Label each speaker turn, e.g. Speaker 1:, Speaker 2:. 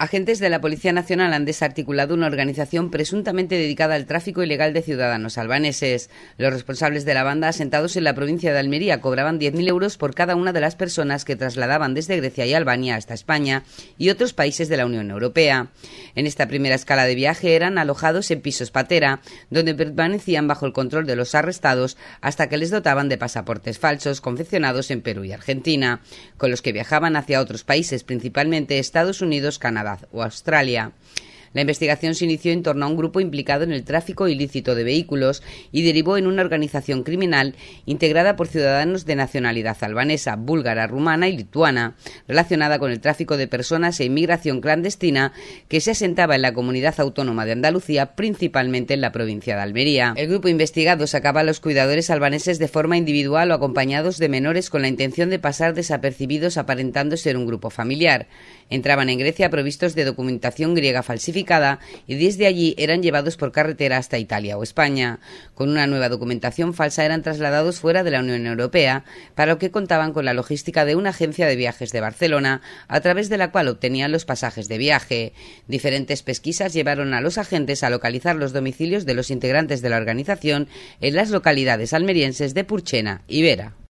Speaker 1: Agentes de la Policía Nacional han desarticulado una organización presuntamente dedicada al tráfico ilegal de ciudadanos albaneses. Los responsables de la banda asentados en la provincia de Almería cobraban 10.000 euros por cada una de las personas que trasladaban desde Grecia y Albania hasta España y otros países de la Unión Europea. En esta primera escala de viaje eran alojados en pisos patera, donde permanecían bajo el control de los arrestados hasta que les dotaban de pasaportes falsos confeccionados en Perú y Argentina, con los que viajaban hacia otros países, principalmente Estados Unidos, Canadá, o Australia. La investigación se inició en torno a un grupo implicado en el tráfico ilícito de vehículos y derivó en una organización criminal integrada por ciudadanos de nacionalidad albanesa, búlgara, rumana y lituana, relacionada con el tráfico de personas e inmigración clandestina que se asentaba en la comunidad autónoma de Andalucía, principalmente en la provincia de Almería. El grupo investigado sacaba a los cuidadores albaneses de forma individual o acompañados de menores con la intención de pasar desapercibidos aparentando ser un grupo familiar. Entraban en Grecia provistos de documentación griega falsificada y desde allí eran llevados por carretera hasta Italia o España. Con una nueva documentación falsa eran trasladados fuera de la Unión Europea, para lo que contaban con la logística de una agencia de viajes de Barcelona, a través de la cual obtenían los pasajes de viaje. Diferentes pesquisas llevaron a los agentes a localizar los domicilios de los integrantes de la organización en las localidades almerienses de Purchena y Vera.